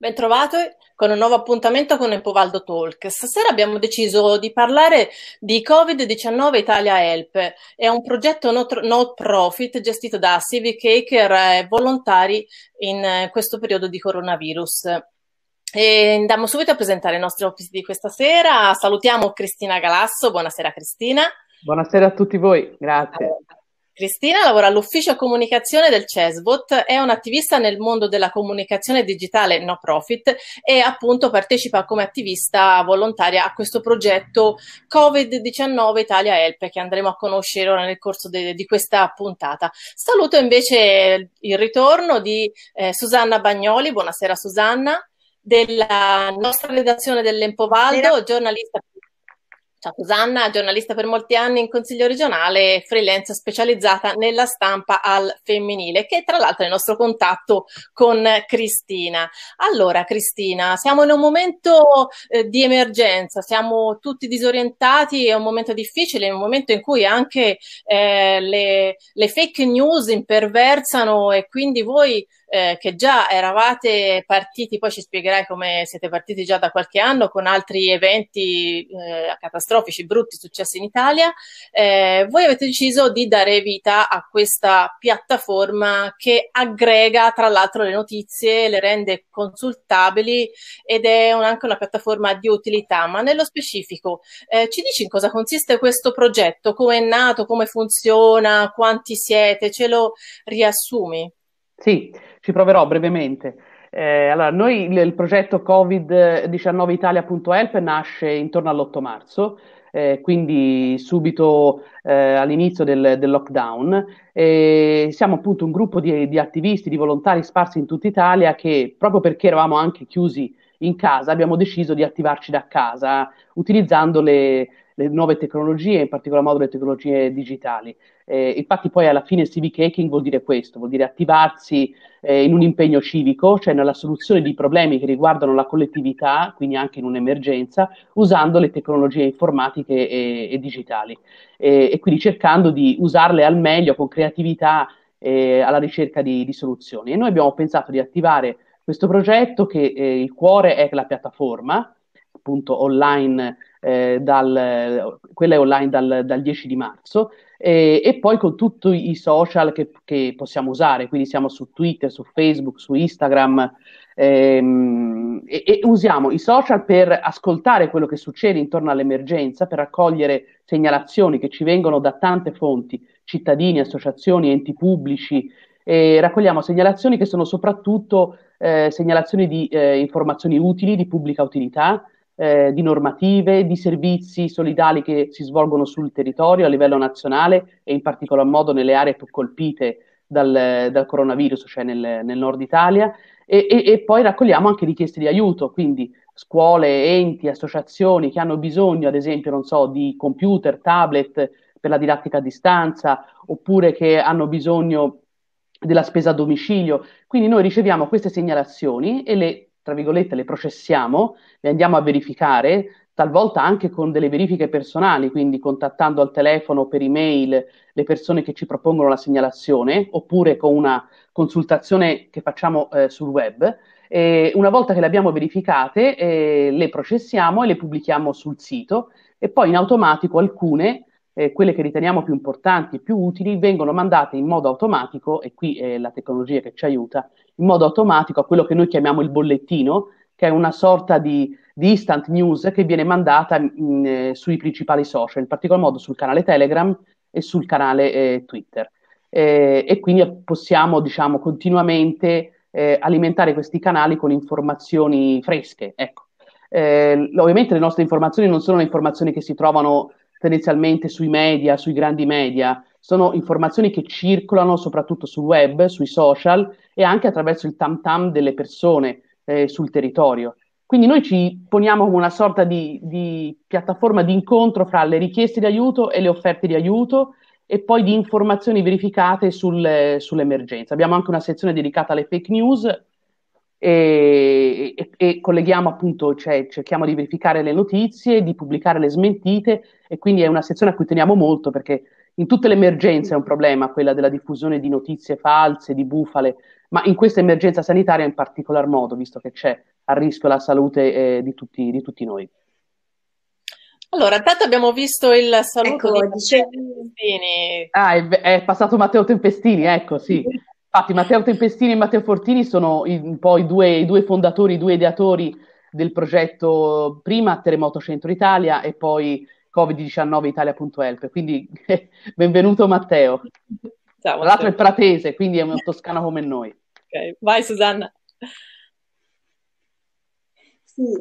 Bentrovato con un nuovo appuntamento con Epovaldo Talk. Stasera abbiamo deciso di parlare di Covid-19 Italia Help. È un progetto not profit gestito da civic hacker e volontari in eh, questo periodo di coronavirus. E andiamo subito a presentare i nostri ospiti di questa sera. Salutiamo Cristina Galasso. Buonasera Cristina. Buonasera a tutti voi, grazie. Allora. Cristina lavora all'ufficio comunicazione del CESBOT, è un'attivista nel mondo della comunicazione digitale no profit e appunto partecipa come attivista volontaria a questo progetto Covid-19 Italia Help che andremo a conoscere ora nel corso de- di questa puntata. Saluto invece il ritorno di eh, Susanna Bagnoli, buonasera Susanna, della nostra redazione dell'Empovaldo, giornalista Ciao Susanna, giornalista per molti anni in Consiglio regionale, freelance specializzata nella stampa al femminile, che tra l'altro è il nostro contatto con Cristina. Allora Cristina, siamo in un momento eh, di emergenza, siamo tutti disorientati, è un momento difficile, è un momento in cui anche eh, le, le fake news imperversano e quindi voi eh, che già eravate partiti, poi ci spiegherai come siete partiti già da qualche anno con altri eventi eh, catastrofici, brutti successi in Italia, eh, voi avete deciso di dare vita a questa piattaforma che aggrega tra l'altro le notizie, le rende consultabili ed è un, anche una piattaforma di utilità, ma nello specifico eh, ci dici in cosa consiste questo progetto, come è nato, come funziona, quanti siete, ce lo riassumi? Sì, ci proverò brevemente. Eh, allora, noi il, il progetto covid19italia.help nasce intorno all'8 marzo, eh, quindi subito eh, all'inizio del, del lockdown. siamo appunto un gruppo di, di, attivisti, di volontari sparsi in tutta Italia che proprio perché eravamo anche chiusi in casa abbiamo deciso di attivarci da casa utilizzando le, le nuove tecnologie, in particolar modo le tecnologie digitali. Eh, infatti poi alla fine civic hacking vuol dire questo, vuol dire attivarsi eh, in un impegno civico, cioè nella soluzione di problemi che riguardano la collettività, quindi anche in un'emergenza, usando le tecnologie informatiche e, e digitali e quindi cercando di usarle al meglio con creatività eh, alla ricerca di, di soluzioni. E noi abbiamo pensato di attivare questo progetto che eh, il cuore è la piattaforma appunto online eh, dal, quella è online dal, dal 10 di marzo, e, e, poi con tutti i social che, che, possiamo usare, quindi siamo su Twitter, su Facebook, su Instagram, ehm, e, e, usiamo i social per ascoltare quello che succede intorno all'emergenza, per raccogliere segnalazioni che ci vengono da tante fonti, cittadini, associazioni, enti pubblici, e raccogliamo segnalazioni che sono soprattutto eh, segnalazioni di eh, informazioni utili, di pubblica utilità, eh, di normative, di servizi solidali che si svolgono sul territorio a livello nazionale e in particolar modo nelle aree più colpite dal, dal coronavirus, cioè nel, nel nord Italia, e, e, e poi raccogliamo anche richieste di aiuto, quindi scuole, enti, associazioni che hanno bisogno, ad esempio, non so, di computer, tablet per la didattica a distanza, oppure che hanno bisogno della spesa a domicilio. Quindi noi riceviamo queste segnalazioni e le tra virgolette, le processiamo, le andiamo a verificare, talvolta anche con delle verifiche personali, quindi contattando al telefono per email le persone che ci propongono la segnalazione, oppure con una consultazione che facciamo eh, sul web. E una volta che le abbiamo verificate, eh, le processiamo e le pubblichiamo sul sito e poi in automatico alcune eh, quelle che riteniamo più importanti e più utili vengono mandate in modo automatico, e qui è la tecnologia che ci aiuta, in modo automatico a quello che noi chiamiamo il bollettino, che è una sorta di, di instant news che viene mandata in, eh, sui principali social, in particolar modo sul canale Telegram e sul canale eh, Twitter. Eh, e quindi possiamo, diciamo, continuamente eh, alimentare questi canali con informazioni fresche, ecco. Eh, ovviamente le nostre informazioni non sono le informazioni che si trovano tendenzialmente sui media, sui grandi media, sono informazioni che circolano soprattutto sul web, sui social e anche attraverso il tam tam delle persone eh, sul territorio. Quindi noi ci poniamo come una sorta di, di piattaforma di incontro fra le richieste di aiuto e le offerte di aiuto e poi di informazioni verificate sul, eh, sull'emergenza. Abbiamo anche una sezione dedicata alle fake news e, e, e colleghiamo appunto, cioè, cerchiamo di verificare le notizie, di pubblicare le smentite e quindi è una sezione a cui teniamo molto perché in tutte le emergenze è un problema quella della diffusione di notizie false, di bufale, ma in questa emergenza sanitaria in particolar modo, visto che c'è a rischio la salute eh, di, tutti, di tutti noi. Allora, intanto abbiamo visto il saluto ecco, di Matteo dice... Tempestini. Ah, è, è, passato Matteo Tempestini, ecco, sì. Infatti Matteo Tempestini e Matteo Fortini sono i, poi due, i due fondatori, i due ideatori del progetto prima Terremoto Centro Italia e poi Covid-19 Italia.help. Quindi benvenuto Matteo. Ciao, Matteo. l'altro è pratese, quindi è un toscano come noi. Okay. Vai Susanna.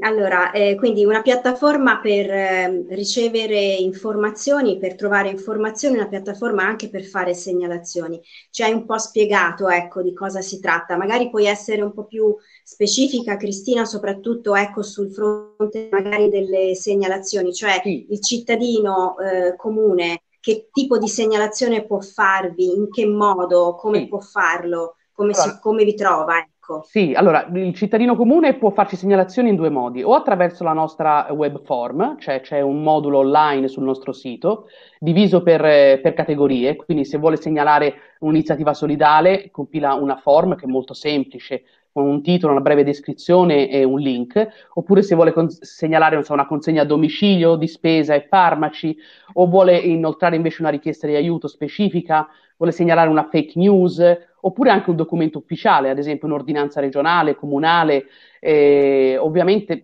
Allora, eh, quindi una piattaforma per eh, ricevere informazioni, per trovare informazioni, una piattaforma anche per fare segnalazioni. Ci hai un po' spiegato, ecco, di cosa si tratta. Magari puoi essere un po' più specifica, Cristina, soprattutto, ecco, sul fronte magari delle segnalazioni, cioè sì. il cittadino eh, comune, che tipo di segnalazione può farvi, in che modo, come sì. può farlo, come, allora. si, come vi trova, ecco. Ecco. Sì, allora il cittadino comune può farci segnalazioni in due modi, o attraverso la nostra web form, cioè c'è un modulo online sul nostro sito, diviso per, eh, per categorie, quindi se vuole segnalare un'iniziativa solidale compila una form che è molto semplice, con un titolo, una breve descrizione e un link, oppure se vuole cons- segnalare so, una consegna a domicilio di spesa e farmaci, o vuole inoltrare invece una richiesta di aiuto specifica, vuole segnalare una fake news, oppure anche un documento ufficiale, ad esempio un'ordinanza regionale, comunale, eh, ovviamente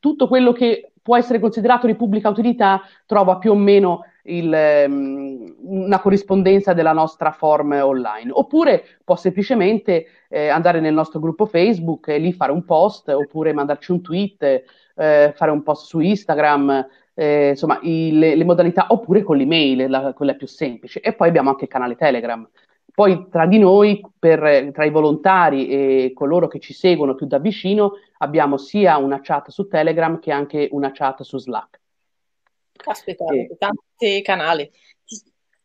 tutto quello che può essere considerato di pubblica utilità trova più o meno il, ehm, una corrispondenza della nostra form online. Oppure può semplicemente eh, andare nel nostro gruppo Facebook e lì fare un post, oppure mandarci un tweet, eh, fare un post su Instagram, eh, insomma il, le, modalità, oppure con l'email, la, quella più semplice. E poi abbiamo anche il canale Telegram. Poi tra di noi, per, tra i volontari e coloro che ci seguono più da vicino, abbiamo sia una chat su Telegram che anche una chat su Slack. Aspetta, e... tanti canali.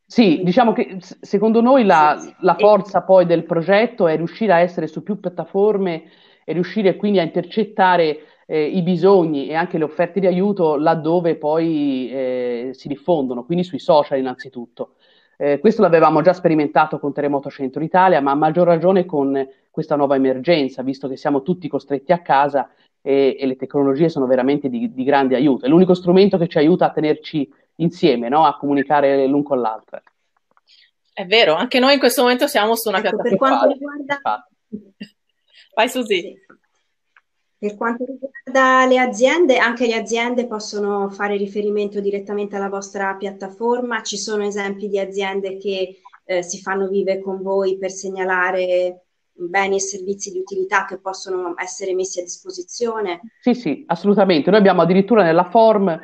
Sì, diciamo che secondo noi la, la forza poi del progetto è riuscire a essere su più piattaforme e riuscire quindi a intercettare eh, i bisogni e anche le offerte di aiuto laddove poi eh, si diffondono, quindi sui social innanzitutto. Eh, questo l'avevamo già sperimentato con Terremoto Centro Italia, ma a maggior ragione con questa nuova emergenza, visto che siamo tutti costretti a casa e, e le tecnologie sono veramente di, di, grande aiuto. È l'unico strumento che ci aiuta a tenerci insieme, no? a comunicare l'un con l'altro. È vero, anche noi in questo momento siamo su una ecco, piattaforma. Per quanto riguarda... Vai Susi. Sì. Per quanto riguarda le aziende, anche le aziende possono fare riferimento direttamente alla vostra piattaforma. Ci sono esempi di aziende che eh, si fanno vive con voi per segnalare beni e servizi di utilità che possono essere messi a disposizione. Sì, sì, assolutamente. Noi abbiamo addirittura nella form,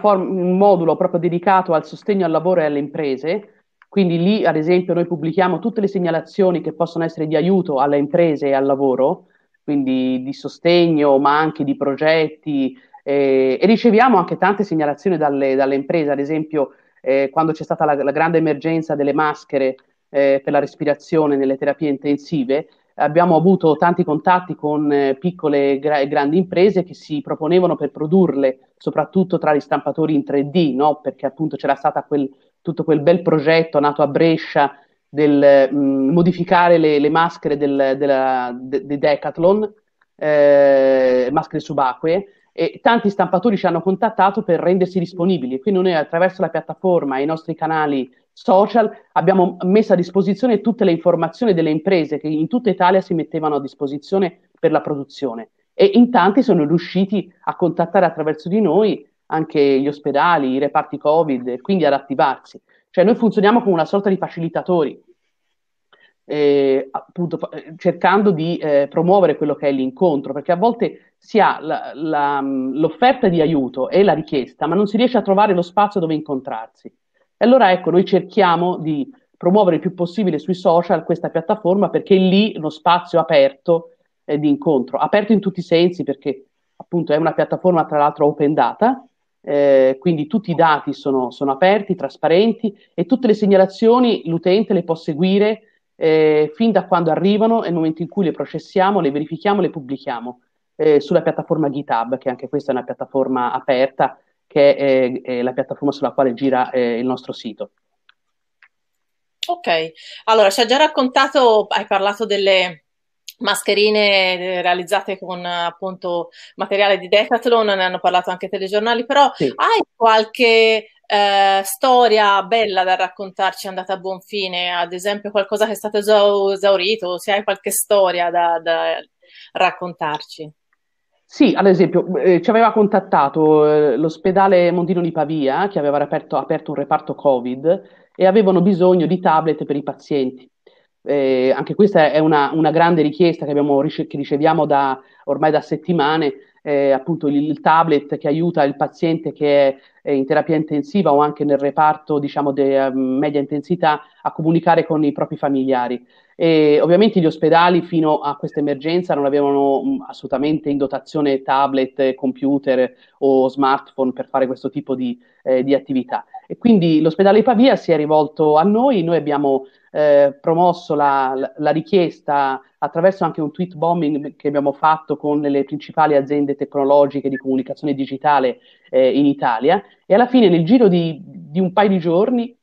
form un modulo proprio dedicato al sostegno al lavoro e alle imprese. Quindi lì, ad esempio, noi pubblichiamo tutte le segnalazioni che possono essere di aiuto alle imprese e al lavoro, quindi di sostegno, ma anche di progetti, eh, e riceviamo anche tante segnalazioni dalle, dalle imprese, ad esempio eh, quando c'è stata la, la grande emergenza delle maschere, eh, per la respirazione nelle terapie intensive, abbiamo avuto tanti contatti con eh, piccole e gra- grandi imprese che si proponevano per produrle, soprattutto tra gli stampatori in 3D, no? perché appunto c'era stato quel, tutto quel bel progetto nato a Brescia del mh, mm, modificare le, le maschere del, della, de, de Decathlon, eh, maschere subacquee, e tanti stampatori ci hanno contattato per rendersi disponibili. Quindi noi attraverso la piattaforma e i nostri canali social, abbiamo messo a disposizione tutte le informazioni delle imprese che in tutta Italia si mettevano a disposizione per la produzione e in tanti sono riusciti a contattare attraverso di noi anche gli ospedali, i reparti Covid, quindi ad attivarsi. Cioè noi funzioniamo come una sorta di facilitatori, eh, appunto cercando di eh, promuovere quello che è l'incontro, perché a volte si ha la, la, l'offerta di aiuto e la richiesta, ma non si riesce a trovare lo spazio dove incontrarsi. E allora ecco, noi cerchiamo di promuovere il più possibile sui social questa piattaforma perché è lì uno spazio aperto eh, di incontro, aperto in tutti i sensi perché appunto è una piattaforma tra l'altro open data, eh, quindi tutti i dati sono, sono, aperti, trasparenti e tutte le segnalazioni l'utente le può seguire eh, fin da quando arrivano e nel momento in cui le processiamo, le verifichiamo, le pubblichiamo eh, sulla piattaforma GitHub, che anche questa è una piattaforma aperta che è, è la piattaforma sulla quale gira eh, il nostro sito. Ok, allora ci ha già raccontato, hai parlato delle, mascherine eh, realizzate con appunto materiale di Decathlon, ne hanno parlato anche i telegiornali, però sì. hai qualche eh, storia bella da raccontarci andata a buon fine, ad esempio qualcosa che è stato esaurito, se hai qualche storia da, da raccontarci? Sì, ad esempio, eh, ci aveva contattato eh, l'ospedale Mondino di Pavia, che aveva aperto, aperto un reparto Covid, e avevano bisogno di tablet per i pazienti. Eh, anche questa è una, una grande richiesta che, abbiamo, che, riceviamo da, ormai da settimane, eh, appunto il, il, tablet che aiuta il paziente che è, è, in terapia intensiva o anche nel reparto diciamo, di eh, media intensità a comunicare con i propri familiari. E ovviamente gli ospedali fino a questa emergenza non avevano mm, assolutamente in dotazione tablet, computer o smartphone per fare questo tipo di, eh, di attività. E quindi l'ospedale Pavia si è rivolto a noi, noi abbiamo eh, promosso la, la, richiesta attraverso anche un tweet bombing che abbiamo fatto con le principali aziende tecnologiche di comunicazione digitale eh, in Italia e alla fine nel giro di, di un paio di giorni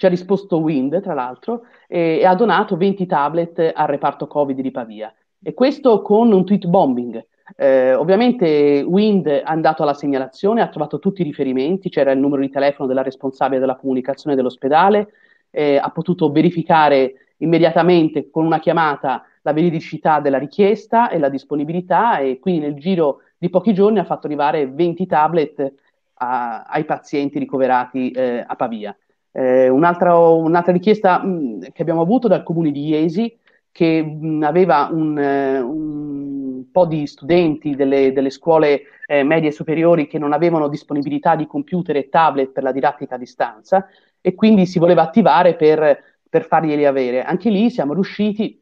ci ha risposto Wind, tra l'altro, e, e ha donato 20 tablet al reparto Covid di Pavia. E questo con un tweet bombing. Eh, ovviamente Wind è andato alla segnalazione, ha trovato tutti i riferimenti, c'era il numero di telefono della responsabile della comunicazione dell'ospedale, eh, ha potuto verificare immediatamente con una chiamata la veridicità della richiesta e la disponibilità e quindi nel giro di pochi giorni ha fatto arrivare 20 tablet a, ai pazienti ricoverati eh, a Pavia. Eh, un'altra, un'altra, richiesta mh, mm, che abbiamo avuto dal comune di Iesi, che mh, mm, aveva un, eh, un, po' di studenti delle, delle scuole eh, medie e superiori che non avevano disponibilità di computer e tablet per la didattica a distanza e quindi si voleva attivare per, per farglieli avere. Anche lì siamo riusciti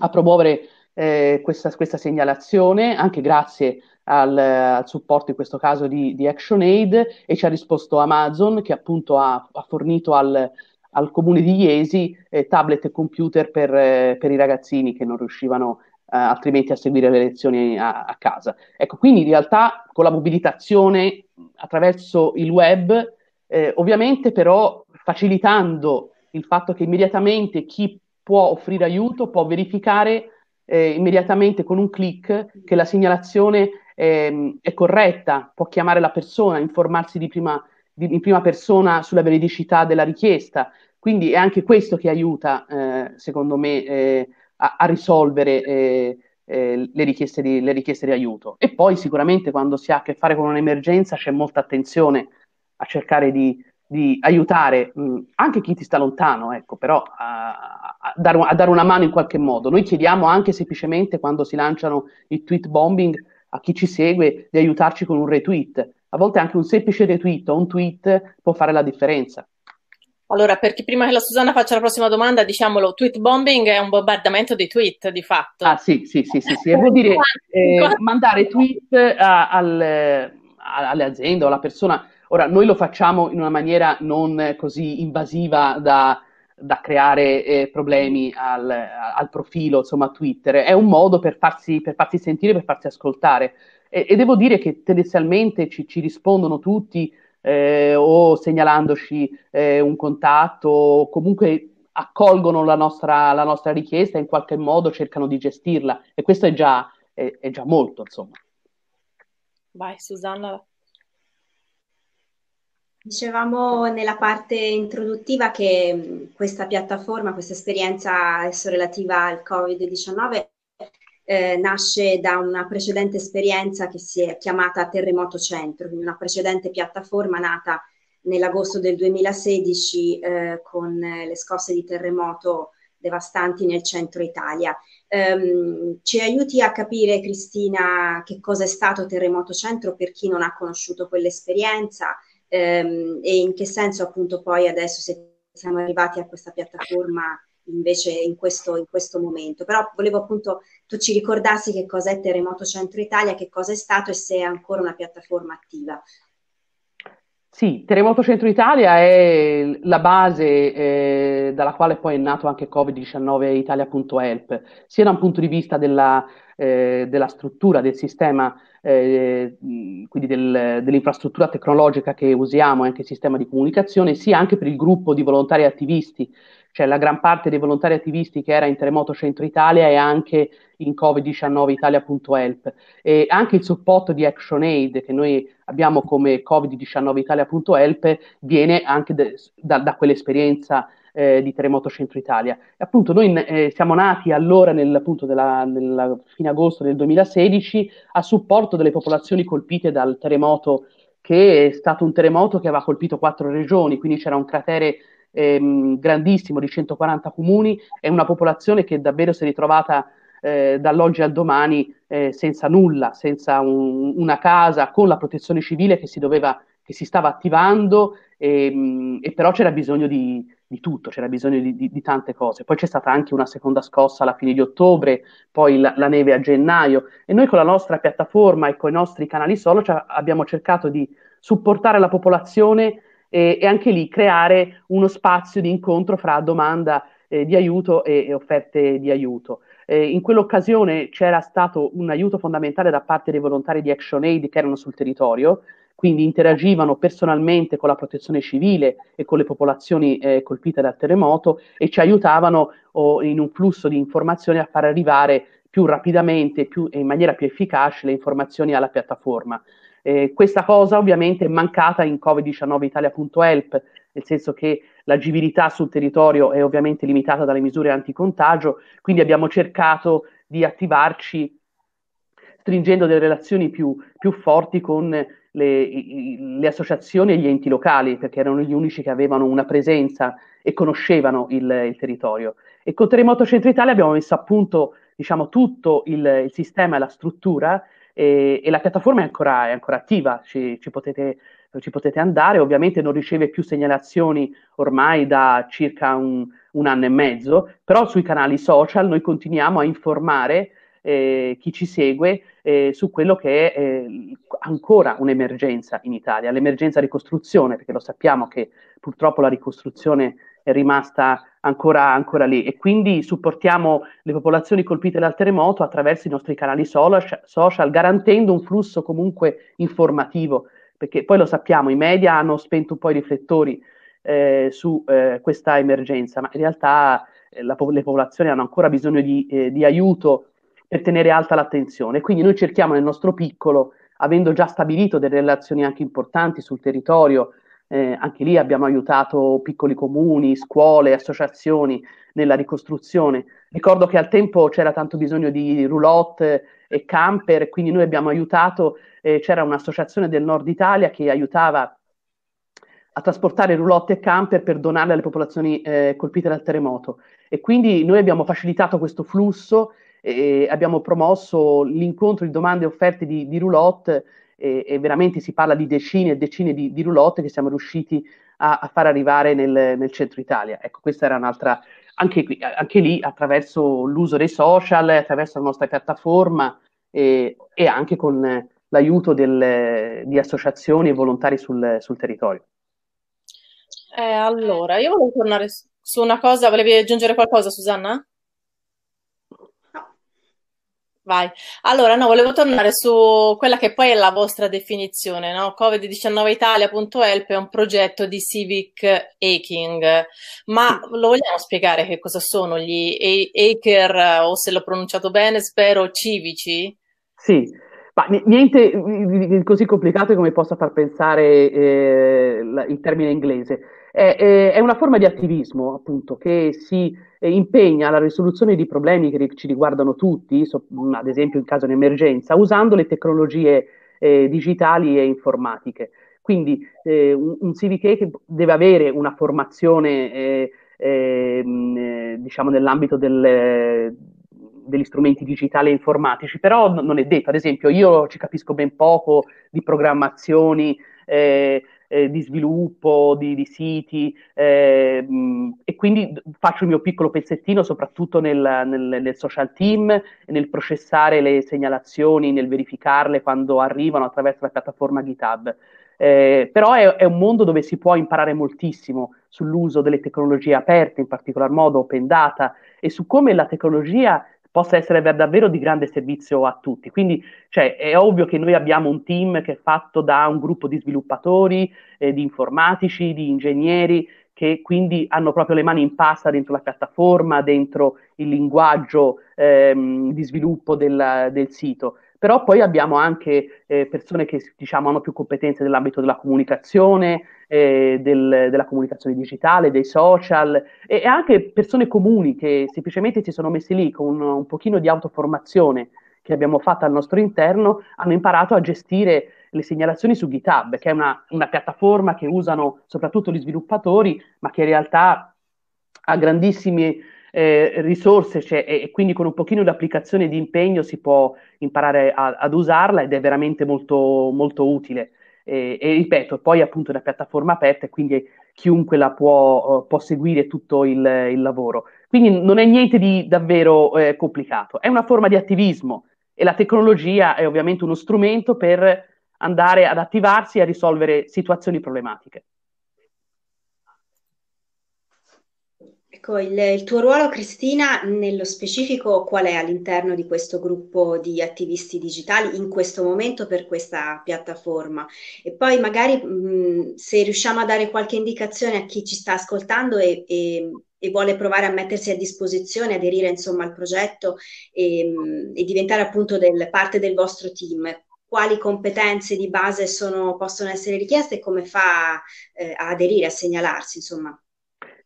a promuovere eh, questa, questa, segnalazione, anche grazie al, al, supporto in questo caso di, di ActionAid e ci ha risposto Amazon che appunto ha, ha fornito al, al, comune di Iesi eh, tablet e computer per, eh, per, i ragazzini che non riuscivano eh, altrimenti a seguire le lezioni a, a casa. Ecco, quindi in realtà con la mobilitazione attraverso il web, eh, ovviamente però facilitando il fatto che immediatamente chi può offrire aiuto può verificare eh, immediatamente con un clic che la segnalazione eh, è corretta, può chiamare la persona, informarsi di prima, di, in prima persona sulla veridicità della richiesta. Quindi è anche questo che aiuta, eh, secondo me, eh, a, a, risolvere eh, eh, le richieste, di, le, richieste di, aiuto. E poi sicuramente quando si ha a che fare con un'emergenza c'è molta attenzione a cercare di di aiutare mh, mm, anche chi ti sta lontano, ecco, però a, a, dare, a, dare, una mano in qualche modo. Noi chiediamo anche semplicemente quando si lanciano i tweet bombing a chi ci segue di aiutarci con un retweet. A volte anche un semplice retweet o un tweet può fare la differenza. Allora, perché prima che la Susanna faccia la prossima domanda, diciamolo, tweet bombing è un bombardamento di tweet, di fatto. Ah sì, sì, sì, sì, sì. vuol dire eh, mandare tweet eh, eh, a, al, alle aziende o alla persona Ora, noi lo facciamo in una maniera non così invasiva da, da creare eh, problemi al, al, profilo, insomma, a Twitter. È un modo per farsi, per farsi sentire, per farsi ascoltare. E, e, devo dire che tendenzialmente ci, ci rispondono tutti eh, o segnalandoci eh, un contatto o comunque accolgono la nostra, la nostra richiesta e in qualche modo cercano di gestirla. E questo è già, è, è già molto, insomma. Vai, Susanna, Dicevamo nella parte introduttiva che questa piattaforma, questa esperienza adesso relativa al Covid-19 eh, nasce da una precedente esperienza che si è chiamata Terremoto Centro, quindi una precedente piattaforma nata nell'agosto del 2016 eh, con le scosse di terremoto devastanti nel centro Italia. Um, ci aiuti a capire, Cristina, che cosa è stato Terremoto Centro per chi non ha conosciuto quell'esperienza ehm, e in che senso appunto poi adesso se siamo arrivati a questa piattaforma invece in questo, in questo momento. Però volevo appunto tu ci ricordassi che cos'è Terremoto Centro Italia, che cosa è stato e se è ancora una piattaforma attiva. Sì, Terremoto Centro Italia è la base eh, dalla quale poi è nato anche Covid-19 Italia.help, sia da un punto di vista della, eh, della struttura, del sistema, eh, quindi del, dell'infrastruttura tecnologica che usiamo, anche il sistema di comunicazione, sia anche per il gruppo di volontari attivisti, cioè la gran parte dei volontari attivisti che era in Terremoto Centro Italia e anche in covid19italia.help e anche il supporto di ActionAid che noi abbiamo come covid19italia.help viene anche de- da, da quell'esperienza eh, di Terremoto Centro Italia. E appunto noi eh, siamo nati allora, nel, appunto della, nella, fine agosto del 2016, a supporto delle popolazioni colpite dal terremoto, che è stato un terremoto che aveva colpito quattro regioni, quindi c'era un cratere ehm, grandissimo di 140 comuni e una popolazione che davvero si è ritrovata eh, dall'oggi al domani eh, senza nulla, senza un, una casa, con la protezione civile che si, doveva, che si stava attivando e, ehm, e però c'era bisogno di, di tutto, c'era bisogno di, di, di, tante cose. Poi c'è stata anche una seconda scossa alla fine di ottobre, poi la, la neve a gennaio e noi con la nostra piattaforma e con i nostri canali solo cioè, abbiamo cercato di supportare la popolazione e, e, anche lì creare uno spazio di incontro fra domanda eh, di aiuto e, e, offerte di aiuto. Eh, in quell'occasione c'era stato un aiuto fondamentale da parte dei volontari di ActionAid che erano sul territorio, quindi interagivano personalmente con la protezione civile e con le popolazioni eh, colpite dal terremoto e ci aiutavano oh, in un flusso di informazioni a far arrivare più rapidamente più, e in maniera più efficace le informazioni alla piattaforma. Eh, questa cosa ovviamente è mancata in covid19italia.help, nel senso che l'agibilità sul territorio è ovviamente limitata dalle misure anticontagio, quindi abbiamo cercato di attivarci stringendo delle relazioni più, più forti con le, le, associazioni e gli enti locali, perché erano gli unici che avevano una presenza e conoscevano il, il territorio. E con Terremoto Centro Italia abbiamo messo a punto diciamo, tutto il, il sistema e la struttura e, e la piattaforma è ancora, è ancora attiva, ci, ci, potete, ci, potete, andare, ovviamente non riceve più segnalazioni ormai da circa un, un anno e mezzo, però sui canali social noi continuiamo a informare eh, chi ci segue eh, su quello che è eh, ancora un'emergenza in Italia, l'emergenza ricostruzione, perché lo sappiamo che purtroppo la ricostruzione è rimasta ancora, ancora lì e quindi supportiamo le popolazioni colpite dal terremoto attraverso i nostri canali social, garantendo un flusso comunque informativo, perché poi lo sappiamo, i media hanno spento un po' i riflettori eh, su eh, questa emergenza, ma in realtà la, le popolazioni hanno ancora bisogno di, di aiuto per tenere alta l'attenzione. Quindi noi cerchiamo nel nostro piccolo, avendo già stabilito delle relazioni anche importanti sul territorio, eh, anche lì abbiamo aiutato piccoli comuni, scuole, associazioni nella ricostruzione. Ricordo che al tempo c'era tanto bisogno di roulotte e camper, quindi noi abbiamo aiutato, eh, c'era un'associazione del nord Italia che aiutava a trasportare roulotte e camper per donarle alle popolazioni eh, colpite dal terremoto. E quindi noi abbiamo facilitato questo flusso eh, abbiamo promosso l'incontro di domande e offerte di, di roulotte eh, e, veramente si parla di decine e decine di, di roulotte che siamo riusciti a, a far arrivare nel, nel, centro Italia. Ecco, questa era un'altra, anche, qui, anche lì attraverso l'uso dei social, attraverso la nostra piattaforma e anche con l'aiuto del, di associazioni e volontari sul, sul territorio. Eh, allora, io volevo tornare su una cosa, volevi aggiungere qualcosa Susanna? Vai. Allora, no, volevo tornare su quella che poi è la vostra definizione, no? Covid19italia.help è un progetto di civic aching, ma lo vogliamo spiegare che cosa sono gli hacker, o se l'ho pronunciato bene, spero, civici? Sì, ma niente così complicato come possa far pensare eh, il termine inglese è, è, una forma di attivismo, appunto, che si eh, impegna alla risoluzione di problemi che ci riguardano tutti, so, mm, ad esempio in caso di emergenza, usando le tecnologie eh, digitali e informatiche. Quindi eh, un, un CVT deve avere una formazione, eh, eh, mm, eh, diciamo, nell'ambito del, degli strumenti digitali e informatici, però non è detto. Ad esempio, io ci capisco ben poco di programmazioni. Eh, eh, di sviluppo, di, di siti eh, e quindi faccio il mio piccolo pezzettino soprattutto nel, nel, nel, social team, nel processare le segnalazioni, nel verificarle quando arrivano attraverso la piattaforma GitHub. Eh, però è, è, un mondo dove si può imparare moltissimo sull'uso delle tecnologie aperte, in particolar modo open data, e su come la tecnologia possa essere davvero di grande servizio a tutti. Quindi cioè, è ovvio che noi abbiamo un team che è fatto da un gruppo di sviluppatori, eh, di informatici, di ingegneri, che quindi hanno proprio le mani in pasta dentro la piattaforma, dentro il linguaggio ehm, di sviluppo del, del, sito. Però poi abbiamo anche eh, persone che diciamo, hanno più competenze nell'ambito della comunicazione, eh, del, della comunicazione digitale, dei social e, e, anche persone comuni che semplicemente si sono messi lì con un, un pochino di autoformazione che abbiamo fatto al nostro interno, hanno imparato a gestire le segnalazioni su GitHub, che è una, una piattaforma che usano soprattutto gli sviluppatori, ma che in realtà ha grandissime eh, risorse cioè, e, e, quindi con un pochino di applicazione di impegno si può imparare a, ad usarla ed è veramente molto, molto utile. E, e, ripeto, poi appunto è una piattaforma aperta e quindi chiunque la può, eh, può seguire tutto il, il, lavoro. Quindi non è niente di davvero eh, complicato, è una forma di attivismo e la tecnologia è ovviamente uno strumento per andare ad attivarsi e a risolvere situazioni problematiche. Ecco, il, il, tuo ruolo, Cristina, nello specifico qual è all'interno di questo gruppo di attivisti digitali in questo momento per questa piattaforma? E poi magari mh, mm, se riusciamo a dare qualche indicazione a chi ci sta ascoltando e, e, e vuole provare a mettersi a disposizione, aderire insomma al progetto e, mh, mm, e diventare appunto del, parte del vostro team, quali competenze di base sono, possono essere richieste e come fa eh, a aderire, a segnalarsi, insomma.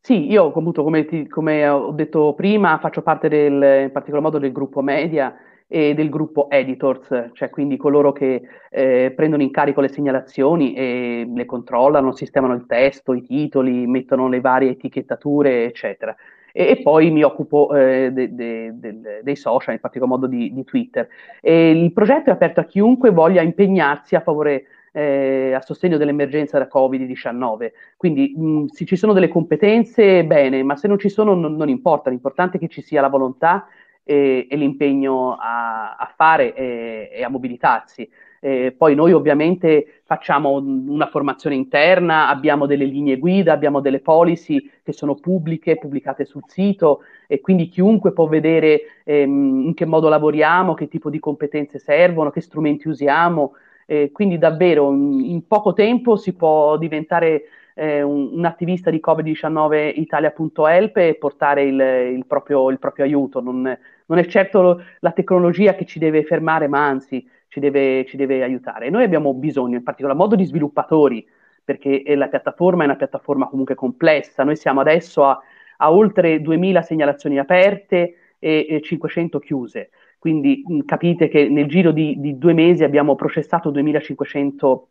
Sì, io appunto, come, ti, come ho detto prima, faccio parte del, in particolar modo del gruppo media e del gruppo editors, cioè quindi coloro che eh, prendono in carico le segnalazioni e le controllano, sistemano il testo, i titoli, mettono le varie etichettature, eccetera. E, e poi mi occupo eh, de, de, de, dei social, in particolar modo di, di Twitter. E il progetto è aperto a chiunque voglia impegnarsi a favore eh, a sostegno dell'emergenza da Covid-19. Quindi mh, se ci sono delle competenze, bene, ma se non ci sono non, non importa, l'importante è che ci sia la volontà e, e l'impegno a, a fare e, e, a mobilitarsi. Eh, poi noi ovviamente facciamo una formazione interna, abbiamo delle linee guida, abbiamo delle policy che sono pubbliche, pubblicate sul sito e quindi chiunque può vedere ehm, in che modo lavoriamo, che tipo di competenze servono, che strumenti usiamo, eh, quindi davvero mm, in poco tempo si può diventare eh, un, un, attivista di Covid-19 Italia.help e portare il, il, proprio, il proprio, aiuto. Non, non, è certo la tecnologia che ci deve fermare, ma anzi ci deve, ci deve aiutare. E noi abbiamo bisogno in particolar modo di sviluppatori, perché la piattaforma è una piattaforma comunque complessa. Noi siamo adesso a, a oltre 2.000 segnalazioni aperte e, e 500 chiuse. Quindi mh, mm, capite che nel giro di, di, due mesi abbiamo processato 2500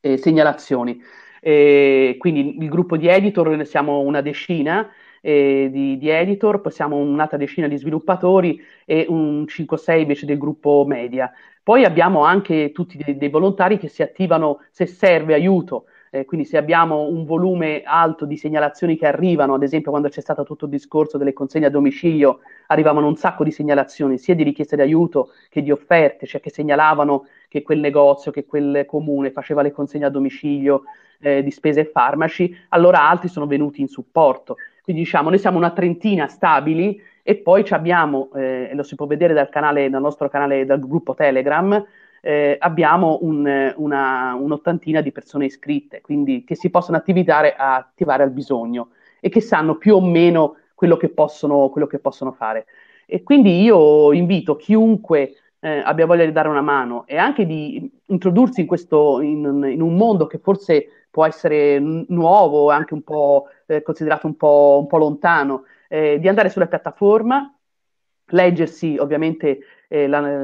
eh, segnalazioni. Eh, quindi il gruppo di editor, ne siamo una decina eh, di, di, editor, poi siamo un'altra decina di sviluppatori e un 5-6 invece del gruppo media. Poi abbiamo anche tutti dei, dei volontari che si attivano se serve aiuto eh, quindi se abbiamo un volume alto di segnalazioni che arrivano, ad esempio quando c'è stato tutto il discorso delle consegne a domicilio, arrivavano un sacco di segnalazioni, sia di richieste di aiuto che di offerte, cioè che segnalavano che quel negozio, che quel comune faceva le consegne a domicilio eh, di spese e farmaci, allora altri sono venuti in supporto. Quindi diciamo, noi siamo una trentina stabili e poi abbiamo, eh, lo si può vedere dal, canale, dal nostro canale, dal gruppo Telegram, eh, abbiamo un, eh, una, un'ottantina di persone iscritte, quindi che si possono attivare, attivare al bisogno e che sanno più o meno quello che possono, quello che possono fare. E quindi io invito chiunque eh, abbia voglia di dare una mano e anche di introdursi in, questo, in, in un mondo che forse può essere nuovo, anche un po' eh, considerato un po', un po' lontano, eh, di andare sulla piattaforma, leggersi ovviamente eh, la,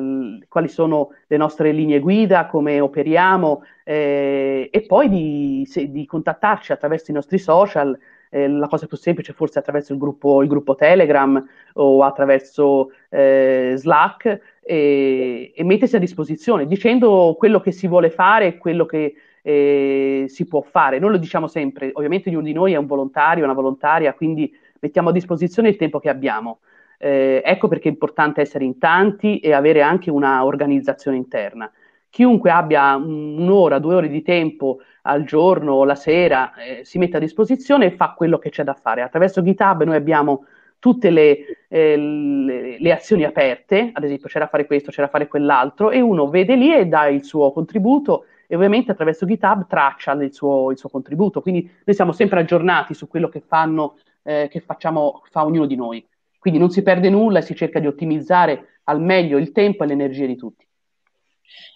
quali sono le nostre linee guida, come operiamo eh, e poi di, se, di, contattarci attraverso i nostri social. Eh, la cosa più semplice forse attraverso il gruppo, il gruppo Telegram o attraverso eh, Slack e, e, mettersi a disposizione dicendo quello che si vuole fare e quello che eh, si può fare. Noi lo diciamo sempre, ovviamente ognuno di noi è un volontario, una volontaria, quindi mettiamo a disposizione il tempo che abbiamo. Eh, ecco perché è importante essere in tanti e avere anche una organizzazione interna. Chiunque abbia un'ora, due ore di tempo al giorno o la sera eh, si mette a disposizione e fa quello che c'è da fare. Attraverso GitHub noi abbiamo tutte le, eh, le, le, azioni aperte, ad esempio c'era da fare questo, c'era da fare quell'altro, e uno vede lì e dà il suo contributo e ovviamente attraverso GitHub traccia il suo, il suo contributo. Quindi noi siamo sempre aggiornati su quello che fanno, eh, che facciamo, fa ognuno di noi. Quindi non si perde nulla e si cerca di ottimizzare al meglio il tempo e l'energia di tutti.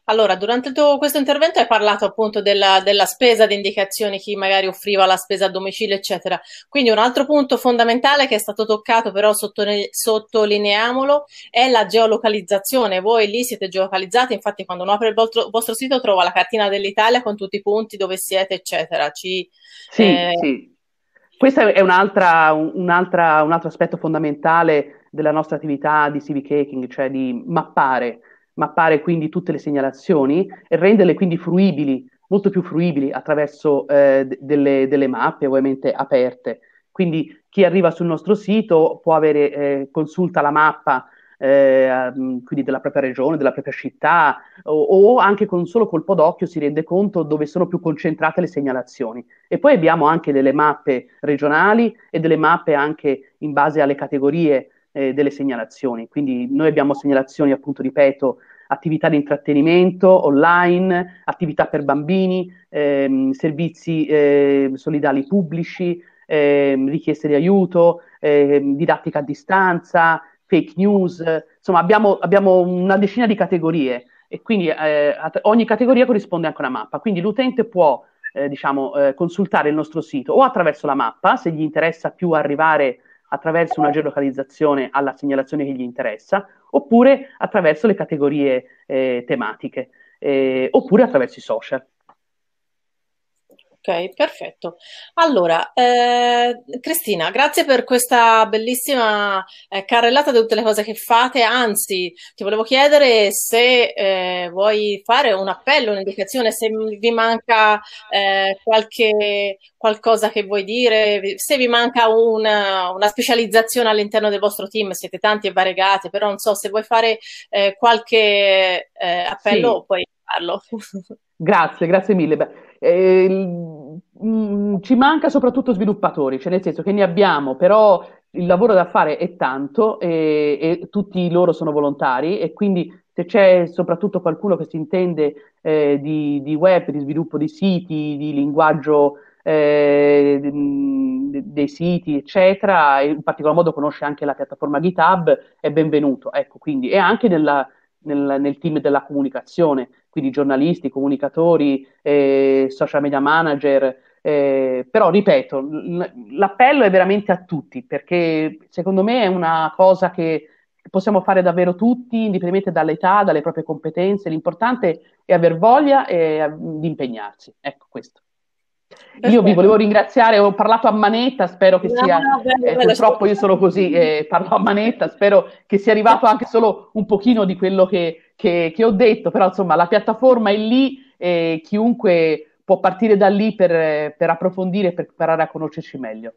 Allora, durante tuo, questo intervento hai parlato appunto della, della, spesa di indicazioni, chi magari offriva la spesa a domicilio, eccetera. Quindi un altro punto fondamentale che è stato toccato, però sottone, sottolineiamolo, è la geolocalizzazione. Voi lì siete geolocalizzati, infatti quando uno apre il vostro, vostro sito trova la cartina dell'Italia con tutti i punti dove siete, eccetera. Ci, sì, eh... sì. Questo è un'altra, un'altra, un altro aspetto fondamentale della nostra attività di civic hacking, cioè di mappare, mappare quindi tutte le segnalazioni e renderle quindi fruibili, molto più fruibili attraverso eh, delle, delle, mappe ovviamente aperte. Quindi chi arriva sul nostro sito può avere, eh, consulta la mappa eh, mm, quindi della propria regione, della propria città, o, o, anche con solo colpo d'occhio si rende conto dove sono più concentrate le segnalazioni. E poi abbiamo anche delle mappe regionali e delle mappe anche in base alle categorie eh, delle segnalazioni. Quindi noi abbiamo segnalazioni, appunto, ripeto, attività di intrattenimento online, attività per bambini, ehm, servizi eh, solidali pubblici, ehm, richieste di aiuto, ehm, didattica a distanza, fake news, insomma abbiamo, abbiamo una decina di categorie e quindi eh, ogni categoria corrisponde anche a una mappa, quindi l'utente può eh, diciamo, eh, consultare il nostro sito o attraverso la mappa, se gli interessa più arrivare attraverso una geolocalizzazione alla segnalazione che gli interessa, oppure attraverso le categorie eh, tematiche, eh, oppure attraverso i social. Ok, perfetto. Allora, eh, Cristina, grazie per questa bellissima eh, carrellata di tutte le cose che fate. Anzi, ti volevo chiedere se eh, vuoi fare un appello, un'indicazione, se vi manca eh, qualche qualcosa che vuoi dire, se vi manca una, una specializzazione all'interno del vostro team, siete tanti e variegati, però non so se vuoi fare eh, qualche eh, appello, sì. puoi farlo. Grazie, grazie mille. Beh, eh, mm, ci manca soprattutto sviluppatori, cioè nel senso che ne abbiamo, però il lavoro da fare è tanto e, e tutti loro sono volontari e quindi se c'è soprattutto qualcuno che si intende eh, di, di, web, di sviluppo di siti, di linguaggio eh, dei siti, eccetera, in particolar modo conosce anche la piattaforma GitHub, è benvenuto. Ecco, quindi, e anche nella, nel, nel team della comunicazione, quindi giornalisti, comunicatori, eh, social media manager. Eh, però ripeto, l- l'appello è veramente a tutti, perché secondo me è una cosa che possiamo fare davvero tutti, indipendentemente dall'età, dalle proprie competenze. L'importante è aver voglia e, eh, di impegnarsi. Ecco questo. Perfetto. Io vi volevo ringraziare, ho parlato a manetta, spero che no, sia, no, bello, eh, bello, purtroppo bello. io sono così, eh, parlo a manetta, spero che sia arrivato anche solo un pochino di quello che, che, che ho detto, però insomma la piattaforma è lì e eh, chiunque può partire da lì per, per approfondire per imparare a conoscerci meglio.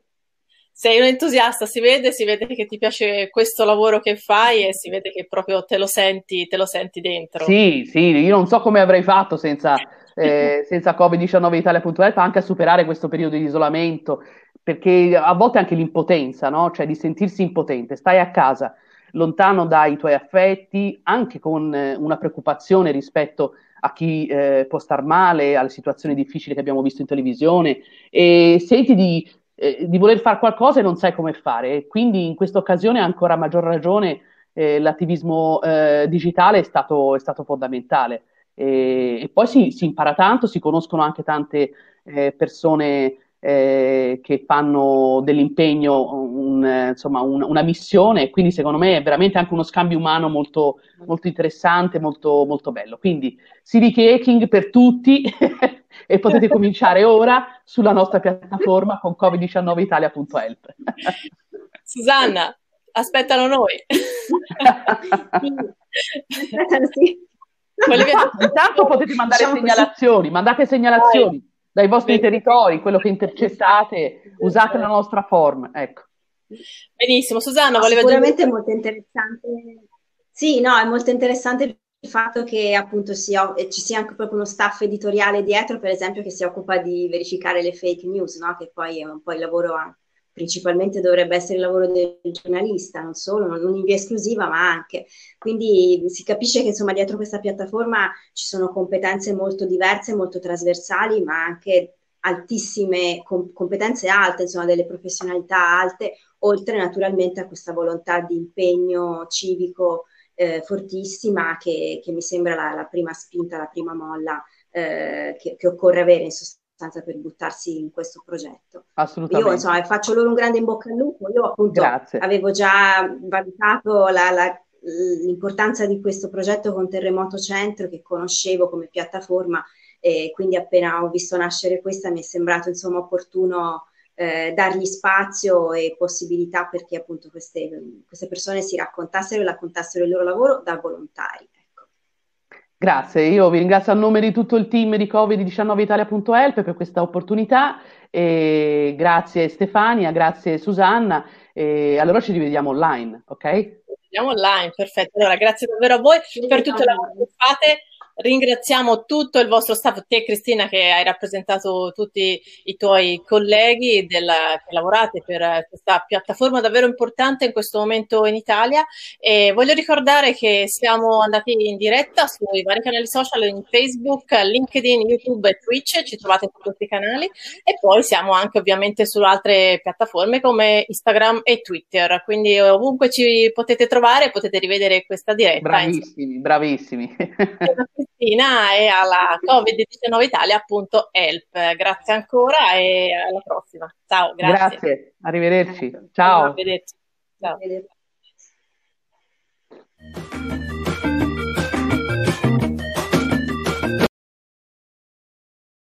Sei un entusiasta, si vede, si vede che ti piace questo lavoro che fai e si vede che proprio te lo senti, te lo senti dentro. Sì, sì, io non so come avrei fatto senza eh, senza Covid-19 Italia.it, ma anche a superare questo periodo di isolamento, perché a volte anche l'impotenza, no? cioè di sentirsi impotente, stai a casa, lontano dai tuoi affetti, anche con eh, una preoccupazione rispetto a chi eh, può star male, alle situazioni difficili che abbiamo visto in televisione, e senti di, eh, di voler fare qualcosa e non sai come fare. E quindi in questa occasione ha ancora maggior ragione eh, l'attivismo digitale è stato, è stato fondamentale e, e poi si, si, impara tanto, si conoscono anche tante eh, persone eh, che fanno dell'impegno un, insomma, un, una missione, quindi secondo me è veramente anche uno scambio umano molto, molto interessante, molto, molto bello. Quindi Silica Hacking per tutti e potete cominciare ora sulla nostra piattaforma con covid19italia.help. Susanna, aspettano noi. sì. Intanto potete mandare diciamo segnalazioni, così. mandate segnalazioni Vai. dai vostri Benissimo. territori, quello che intercettate, usate la nostra form, ecco. Benissimo, Susanna no, voleva sicuramente aggiungere... molto interessante. Sì, no, è molto interessante il fatto che appunto si, ci sia anche proprio uno staff editoriale dietro, per esempio, che si occupa di verificare le fake news, no? che poi è un po' il lavoro anche, principalmente dovrebbe essere il lavoro del giornalista, non solo, non in via esclusiva, ma anche. Quindi si capisce che insomma dietro questa piattaforma ci sono competenze molto diverse, molto trasversali, ma anche altissime com- competenze alte, insomma delle professionalità alte, oltre naturalmente a questa volontà di impegno civico eh, fortissima che, che, mi sembra la, la, prima spinta, la prima molla eh, che, che occorre avere in sostanza abbastanza per buttarsi in questo progetto. Assolutamente. Io cioè, faccio loro un grande in bocca al lupo, io appunto Grazie. avevo già valutato la, la, l'importanza di questo progetto con Terremoto Centro che conoscevo come piattaforma e quindi appena ho visto nascere questa mi è sembrato insomma opportuno eh, dargli spazio e possibilità perché appunto queste, queste persone si raccontassero e raccontassero il loro lavoro da volontari. Grazie, io vi ringrazio a nome di tutto il team di covid19italia.help per questa opportunità. E grazie Stefania, grazie Susanna. E allora ci rivediamo online, ok? Ci vediamo online, perfetto. Allora, grazie davvero a voi per tutto il lavoro che fate Ringraziamo tutto il vostro staff, te Cristina che hai rappresentato tutti i tuoi colleghi della, che lavorate per questa piattaforma davvero importante in questo momento in Italia e voglio ricordare che siamo andati in diretta sui vari canali social in Facebook, LinkedIn, YouTube e Twitch, ci trovate su tutti i canali e poi siamo anche ovviamente su altre piattaforme come Instagram e Twitter, quindi ovunque ci potete trovare potete rivedere questa diretta. Bravissimi, bravissimi. Cristina e alla Covid-19 Italia, appunto Help. Grazie ancora e alla prossima. Ciao, grazie. Grazie, arrivederci. Ciao. Arrivederci. Ciao. Arrivederci.